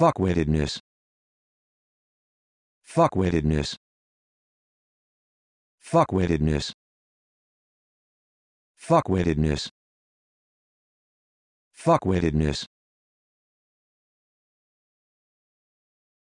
Fuckwittedness. Fuckwittedness. Fuckwittedness. Fuckwittedness. Fuckwittedness.